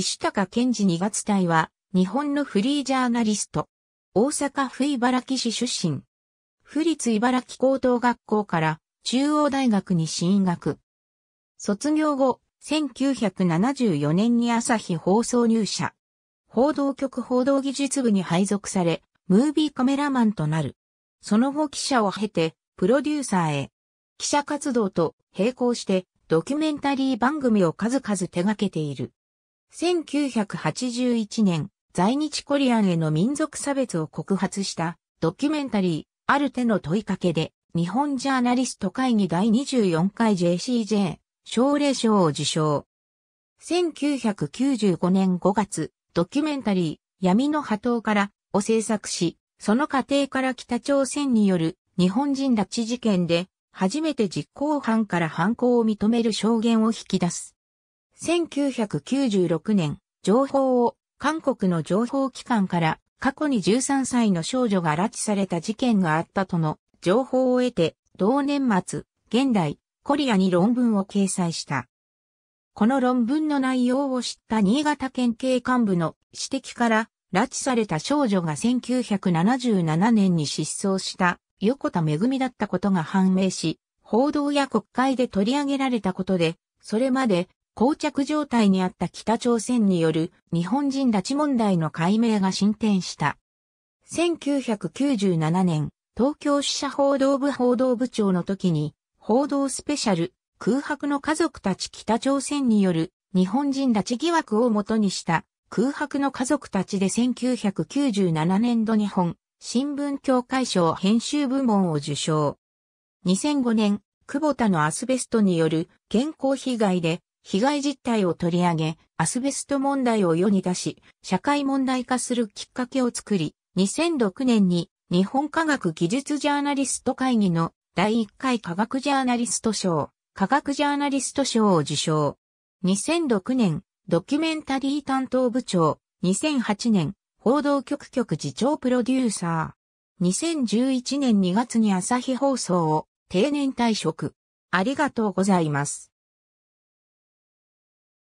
石高健二2月隊は、日本のフリージャーナリスト。大阪府茨城市出身。府立茨城高等学校から中央大学に進学。卒業後、1974年に朝日放送入社。報道局報道技術部に配属され、ムービーカメラマンとなる。その後記者を経て、プロデューサーへ。記者活動と並行して、ドキュメンタリー番組を数々手掛けている。1981年、在日コリアンへの民族差別を告発したドキュメンタリー、ある手の問いかけで、日本ジャーナリスト会議第24回 JCJ、奨励賞を受賞。1995年5月、ドキュメンタリー、闇の波頭からを制作し、その過程から北朝鮮による日本人拉致事件で、初めて実行犯から犯行を認める証言を引き出す。1996年、情報を韓国の情報機関から過去に13歳の少女が拉致された事件があったとの情報を得て、同年末、現代、コリアに論文を掲載した。この論文の内容を知った新潟県警幹部の指摘から、拉致された少女が1977年に失踪した横田めぐみだったことが判明し、報道や国会で取り上げられたことで、それまで膠着状態にあった北朝鮮による日本人拉致問題の解明が進展した。1997年、東京支社報道部報道部長の時に、報道スペシャル、空白の家族たち北朝鮮による日本人拉致疑惑をもとにした空白の家族たちで1997年度日本新聞協会賞編集部門を受賞。2005年、久保田のアスベストによる健康被害で被害実態を取り上げ、アスベスト問題を世に出し、社会問題化するきっかけを作り、2006年に日本科学技術ジャーナリスト会議の第1回科学ジャーナリスト賞、科学ジャーナリスト賞を受賞。2006年、ドキュメンタリー担当部長、2008年、報道局局次長プロデューサー。2011年2月に朝日放送を定年退職。ありがとうございます。